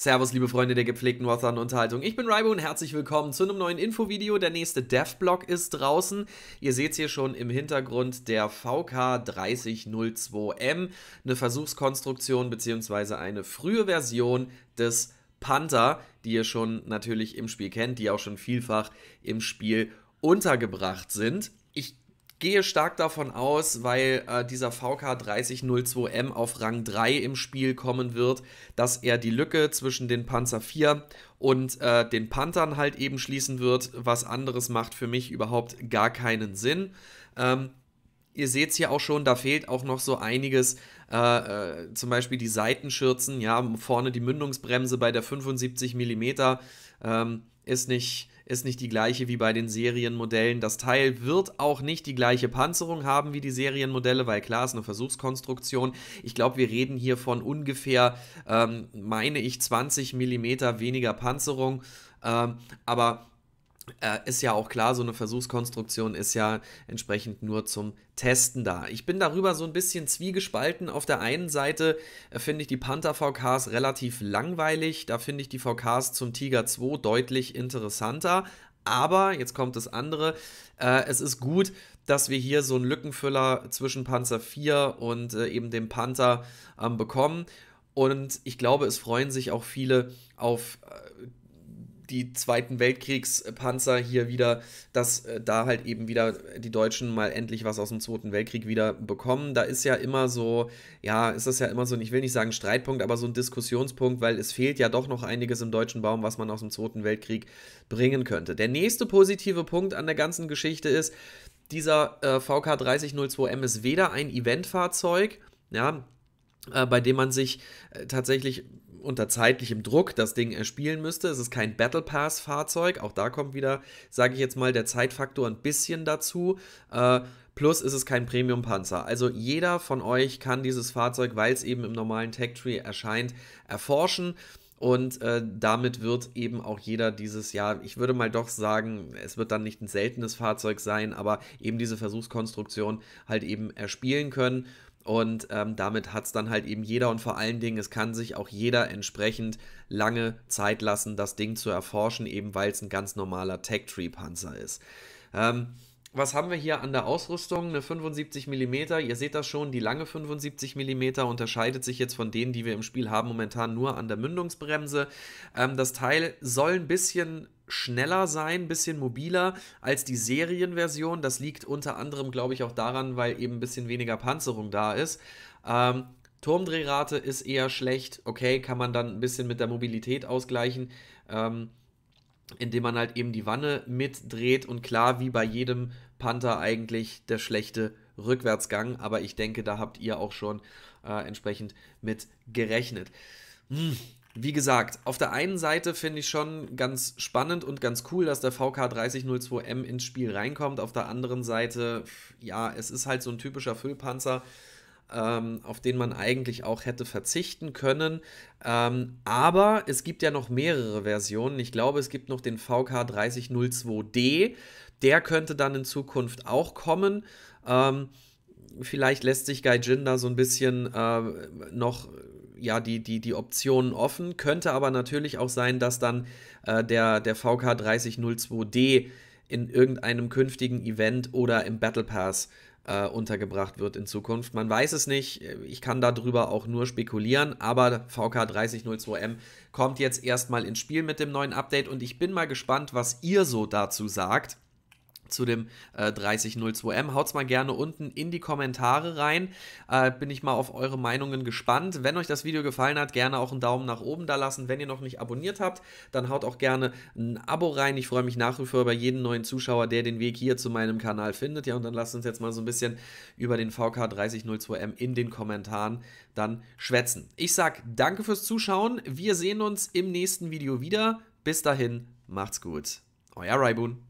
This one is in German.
Servus, liebe Freunde der gepflegten Wathern-Unterhaltung. Ich bin Raibo und herzlich willkommen zu einem neuen Infovideo. Der nächste Dev-Blog ist draußen. Ihr seht hier schon im Hintergrund der VK3002M, eine Versuchskonstruktion bzw. eine frühe Version des Panther, die ihr schon natürlich im Spiel kennt, die auch schon vielfach im Spiel untergebracht sind. Ich gehe stark davon aus, weil äh, dieser VK 3002M auf Rang 3 im Spiel kommen wird, dass er die Lücke zwischen den Panzer 4 und äh, den Panthern halt eben schließen wird. Was anderes macht für mich überhaupt gar keinen Sinn. Ähm, ihr seht es hier auch schon, da fehlt auch noch so einiges. Äh, äh, zum Beispiel die Seitenschürzen, ja, vorne die Mündungsbremse bei der 75 mm ähm, ist nicht ist nicht die gleiche wie bei den Serienmodellen. Das Teil wird auch nicht die gleiche Panzerung haben wie die Serienmodelle, weil klar ist eine Versuchskonstruktion. Ich glaube, wir reden hier von ungefähr, ähm, meine ich, 20 mm weniger Panzerung. Ähm, aber äh, ist ja auch klar, so eine Versuchskonstruktion ist ja entsprechend nur zum Testen da. Ich bin darüber so ein bisschen zwiegespalten. Auf der einen Seite äh, finde ich die Panther VKs relativ langweilig. Da finde ich die VKs zum Tiger 2 deutlich interessanter. Aber, jetzt kommt das andere, äh, es ist gut, dass wir hier so einen Lückenfüller zwischen Panzer 4 und äh, eben dem Panther ähm, bekommen. Und ich glaube, es freuen sich auch viele auf äh, die Zweiten Weltkriegspanzer hier wieder, dass äh, da halt eben wieder die Deutschen mal endlich was aus dem Zweiten Weltkrieg wieder bekommen. Da ist ja immer so, ja, ist das ja immer so, ich will nicht sagen Streitpunkt, aber so ein Diskussionspunkt, weil es fehlt ja doch noch einiges im deutschen Baum, was man aus dem Zweiten Weltkrieg bringen könnte. Der nächste positive Punkt an der ganzen Geschichte ist, dieser äh, VK 3002M ist weder ein Eventfahrzeug, ja, äh, bei dem man sich äh, tatsächlich unter zeitlichem Druck das Ding erspielen äh, müsste. Es ist kein Battle Pass Fahrzeug. Auch da kommt wieder, sage ich jetzt mal, der Zeitfaktor ein bisschen dazu. Äh, plus ist es kein Premium Panzer. Also jeder von euch kann dieses Fahrzeug, weil es eben im normalen Tech Tree erscheint, erforschen. Und äh, damit wird eben auch jeder dieses Jahr, ich würde mal doch sagen, es wird dann nicht ein seltenes Fahrzeug sein, aber eben diese Versuchskonstruktion halt eben erspielen können. Und ähm, damit hat es dann halt eben jeder und vor allen Dingen, es kann sich auch jeder entsprechend lange Zeit lassen, das Ding zu erforschen, eben weil es ein ganz normaler Tech-Tree-Panzer ist. Ähm, was haben wir hier an der Ausrüstung? Eine 75 mm. Ihr seht das schon, die lange 75 mm unterscheidet sich jetzt von denen, die wir im Spiel haben, momentan nur an der Mündungsbremse. Ähm, das Teil soll ein bisschen schneller sein, ein bisschen mobiler als die Serienversion. Das liegt unter anderem, glaube ich, auch daran, weil eben ein bisschen weniger Panzerung da ist. Ähm, Turmdrehrate ist eher schlecht. Okay, kann man dann ein bisschen mit der Mobilität ausgleichen, ähm, indem man halt eben die Wanne mitdreht. Und klar, wie bei jedem Panther eigentlich der schlechte Rückwärtsgang. Aber ich denke, da habt ihr auch schon äh, entsprechend mit gerechnet. Hm, wie gesagt, auf der einen Seite finde ich schon ganz spannend und ganz cool, dass der VK 3002M ins Spiel reinkommt. Auf der anderen Seite, ja, es ist halt so ein typischer Füllpanzer, ähm, auf den man eigentlich auch hätte verzichten können. Ähm, aber es gibt ja noch mehrere Versionen. Ich glaube, es gibt noch den VK 3002D. Der könnte dann in Zukunft auch kommen. Ähm, vielleicht lässt sich Gaijin da so ein bisschen äh, noch ja, die, die, die Optionen offen. Könnte aber natürlich auch sein, dass dann äh, der, der VK 3002D in irgendeinem künftigen Event oder im Battle Pass äh, untergebracht wird in Zukunft. Man weiß es nicht. Ich kann darüber auch nur spekulieren. Aber VK 3002M kommt jetzt erstmal ins Spiel mit dem neuen Update. Und ich bin mal gespannt, was ihr so dazu sagt zu dem äh, 3002M. Haut's mal gerne unten in die Kommentare rein. Äh, bin ich mal auf eure Meinungen gespannt. Wenn euch das Video gefallen hat, gerne auch einen Daumen nach oben da lassen. Wenn ihr noch nicht abonniert habt, dann haut auch gerne ein Abo rein. Ich freue mich nach wie vor über jeden neuen Zuschauer, der den Weg hier zu meinem Kanal findet. Ja, und dann lasst uns jetzt mal so ein bisschen über den VK 3002M in den Kommentaren dann schwätzen. Ich sag danke fürs Zuschauen. Wir sehen uns im nächsten Video wieder. Bis dahin, macht's gut. Euer Raibun.